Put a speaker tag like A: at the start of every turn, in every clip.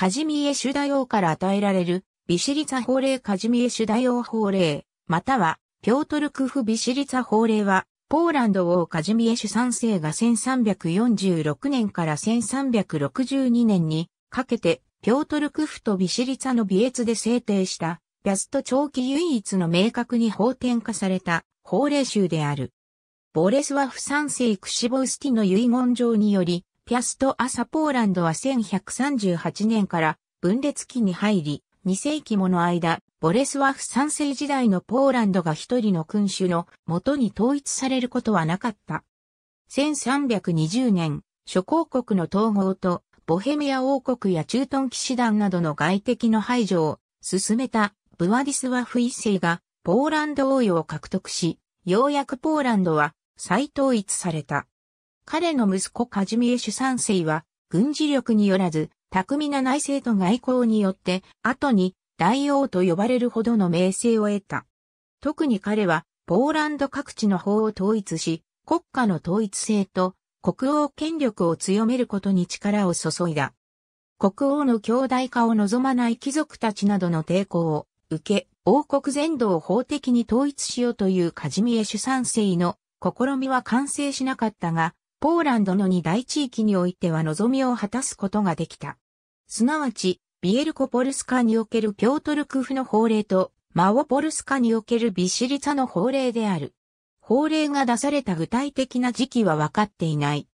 A: カジミエシュ大王から与えられる、ビシリツァ法令カジミエシュ大王法令、または、ピョートルクフビシリツァ法令は、ポーランド王カジミエシュ三世が1346年から1362年にかけて、ピョートルクフとビシリツァの美越で制定した、ピャスト長期唯一の明確に法典化された法令集である。ボレスワフ3世クシボウスティの遺言状により、キャスト・アサ・ポーランドは1138年から分裂期に入り、2世紀もの間、ボレスワフ3世時代のポーランドが一人の君主の元に統一されることはなかった。1320年、諸公国の統合と、ボヘミア王国や中東騎士団などの外敵の排除を進めたブワディスワフ一世がポーランド王位を獲得し、ようやくポーランドは再統一された。彼の息子カジミエシュ三世は、軍事力によらず、巧みな内政と外交によって、後に大王と呼ばれるほどの名声を得た。特に彼は、ポーランド各地の法を統一し、国家の統一性と国王権力を強めることに力を注いだ。国王の強大化を望まない貴族たちなどの抵抗を受け、王国全土を法的に統一しようというカジミエシュ三世の試みは完成しなかったが、ポーランドの二大地域においては望みを果たすことができた。すなわち、ビエルコポルスカにおけるピョートルクフの法令と、マオポルスカにおけるビシリツァの法令である。法令が出された具体的な時期は分かっていない。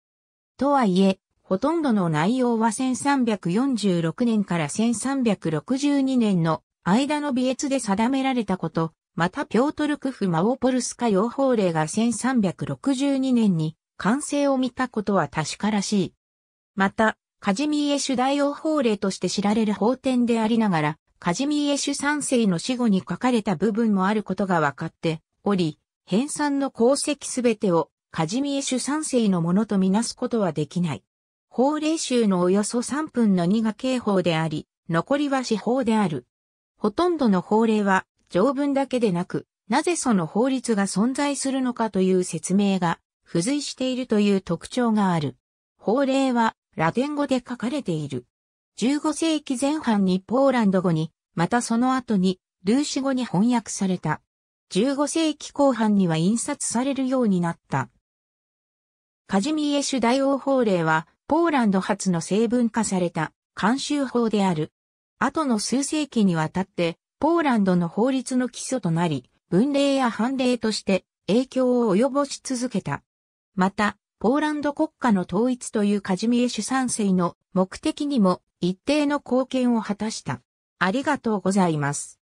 A: とはいえ、ほとんどの内容は1346年から1362年の間の美越で定められたこと、またピョートルクフ・マオポルスカ用法令が1362年に完成を見たことは確からしい。また、カジミエシュ大王法令として知られる法典でありながら、カジミエシュ三世の死後に書かれた部分もあることが分かっており、編纂の功績すべてをカジミエシュ三世のものとみなすことはできない。法令集のおよそ3分の2が刑法であり、残りは司法である。ほとんどの法令は条文だけでなく、なぜその法律が存在するのかという説明が付随しているという特徴がある。法令はラテン語で書かれている。15世紀前半にポーランド語に、またその後にルーシ語に翻訳された。15世紀後半には印刷されるようになった。カジミエシュ大王法令は、ポーランド初の成文化された慣習法である。後の数世紀にわたって、ポーランドの法律の基礎となり、文例や判例として影響を及ぼし続けた。また、ポーランド国家の統一というカジミエシュ三世の目的にも一定の貢献を果たした。ありがとうございます。